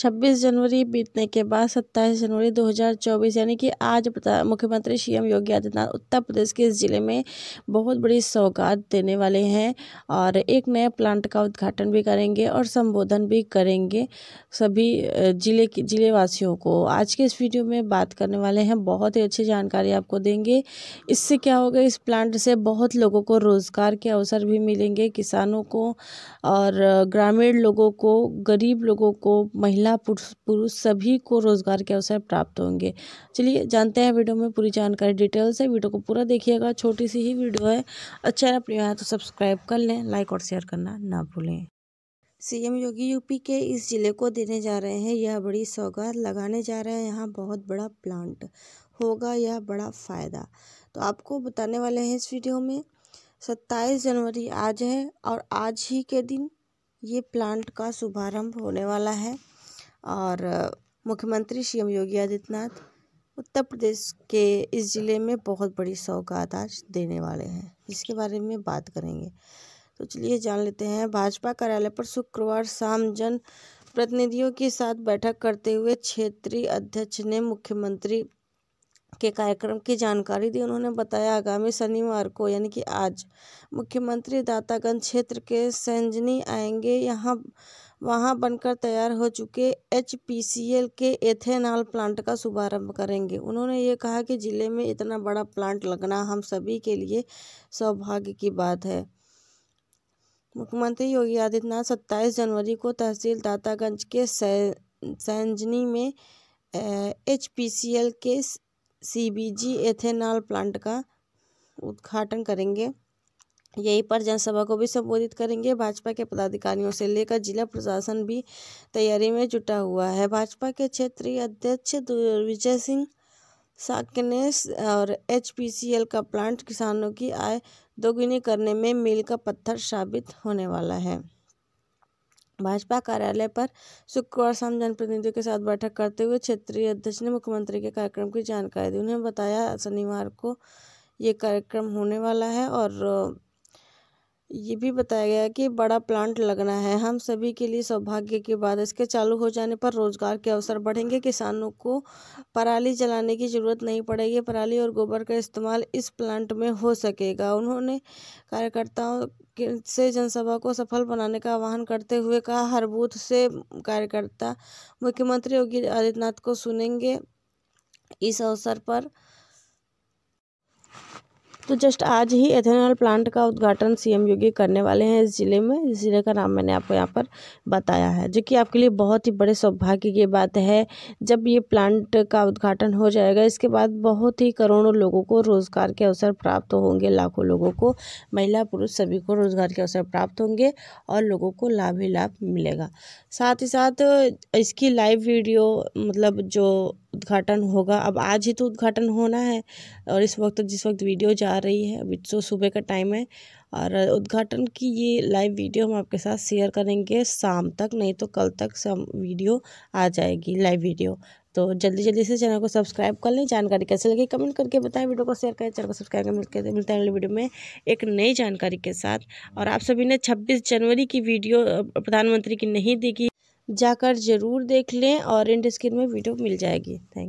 छब्बीस जनवरी बीतने के बाद सत्ताईस जनवरी 2024 यानी कि आज मुख्यमंत्री सीएम योगी आदित्यनाथ उत्तर प्रदेश के इस ज़िले में बहुत बड़ी सौगात देने वाले हैं और एक नए प्लांट का उद्घाटन भी करेंगे और संबोधन भी करेंगे सभी जिले के जिले वासियों को आज के इस वीडियो में बात करने वाले हैं बहुत ही अच्छी जानकारी आपको देंगे इससे क्या होगा इस प्लांट से बहुत लोगों को रोज़गार के अवसर भी मिलेंगे किसानों को और ग्रामीण लोगों को गरीब लोगों को महिला महिला पुरुष सभी को रोजगार के अवसर प्राप्त होंगे चलिए जानते हैं वीडियो में पूरी जानकारी डिटेल से वीडियो को पूरा देखिएगा छोटी सी ही वीडियो है अच्छा अपने तो सब्सक्राइब कर लें लाइक और शेयर करना ना भूलें सीएम योगी यूपी के इस ज़िले को देने जा रहे हैं यह बड़ी सौगात लगाने जा रहे हैं यहाँ बहुत बड़ा प्लांट होगा यह बड़ा फ़ायदा तो आपको बताने वाले हैं इस वीडियो में सत्ताईस जनवरी आज है और आज ही के दिन ये प्लांट का शुभारंभ होने वाला है और मुख्यमंत्री सी एम योगी आदित्यनाथ उत्तर प्रदेश के इस ज़िले में बहुत बड़ी सौगात आज देने वाले हैं जिसके बारे में बात करेंगे तो चलिए जान लेते हैं भाजपा कार्यालय पर शुक्रवार शाम जन प्रतिनिधियों के साथ बैठक करते हुए क्षेत्रीय अध्यक्ष ने मुख्यमंत्री के कार्यक्रम की जानकारी दी उन्होंने बताया आगामी शनिवार को यानी कि आज मुख्यमंत्री दातागंज क्षेत्र के सेंजनी आएंगे यहाँ वहां बनकर तैयार हो चुके एच के एथेनॉल प्लांट का शुभारंभ करेंगे उन्होंने ये कहा कि ज़िले में इतना बड़ा प्लांट लगना हम सभी के लिए सौभाग्य की बात है मुख्यमंत्री योगी आदित्यनाथ सत्ताईस जनवरी को तहसील दातागंज के सैंजनी में एच के सीबीजी एथेनॉल प्लांट का उद्घाटन करेंगे यहीं पर जनसभा को भी संबोधित करेंगे भाजपा के पदाधिकारियों से लेकर जिला प्रशासन भी तैयारी में जुटा हुआ है भाजपा के क्षेत्रीय अध्यक्ष विजय सिंह साकनेस और एचपीसीएल का प्लांट किसानों की आय दोगुनी करने में मील का पत्थर साबित होने वाला है भाजपा कार्यालय पर शुक्रवार शाम जनप्रतिनिधियों के साथ बैठक करते हुए क्षेत्रीय अध्यक्ष ने मुख्यमंत्री के कार्यक्रम की जानकारी दी उन्हें बताया शनिवार को ये कार्यक्रम होने वाला है और ये भी बताया गया कि बड़ा प्लांट लगना है हम सभी के लिए सौभाग्य की बात है इसके चालू हो जाने पर रोजगार के अवसर बढ़ेंगे किसानों को पराली जलाने की ज़रूरत नहीं पड़ेगी पराली और गोबर का इस्तेमाल इस प्लांट में हो सकेगा उन्होंने कार्यकर्ताओं से जनसभा को सफल बनाने का आह्वान करते हुए कहा हर बूथ से कार्यकर्ता मुख्यमंत्री योगी आदित्यनाथ को सुनेंगे इस अवसर पर तो जस्ट आज ही एथेनॉल प्लांट का उद्घाटन सीएम योगी करने वाले हैं इस ज़िले में इस ज़िले का नाम मैंने आपको यहाँ पर बताया है जो कि आपके लिए बहुत ही बड़े सौभाग्य की बात है जब ये प्लांट का उद्घाटन हो जाएगा इसके बाद बहुत ही करोड़ों लोगों को रोज़गार के अवसर प्राप्त होंगे लाखों लोगों को महिला पुरुष सभी को रोज़गार के अवसर प्राप्त होंगे और लोगों को लाभ ही लाभ मिलेगा साथ ही साथ इसकी लाइव वीडियो मतलब जो उद्घाटन होगा अब आज ही तो उद्घाटन होना है और इस वक्त जिस वक्त वीडियो जा रही है अभी तो सुबह का टाइम है और उद्घाटन की ये लाइव वीडियो हम आपके साथ शेयर करेंगे शाम तक नहीं तो कल तक सब वीडियो आ जाएगी लाइव वीडियो तो जल्दी जल्दी से चैनल को सब्सक्राइब कर लें जानकारी कैसे लगी कमेंट करके बताएं वीडियो को शेयर करें चैनल को सब्सक्राइब कर मिलते मिलते हैं अगले वीडियो में एक नई जानकारी के साथ और आप सभी ने 26 जनवरी की वीडियो प्रधानमंत्री की नहीं देखी जाकर ज़रूर देख लें और इंड स्क्रीन में वीडियो मिल जाएगी थैंक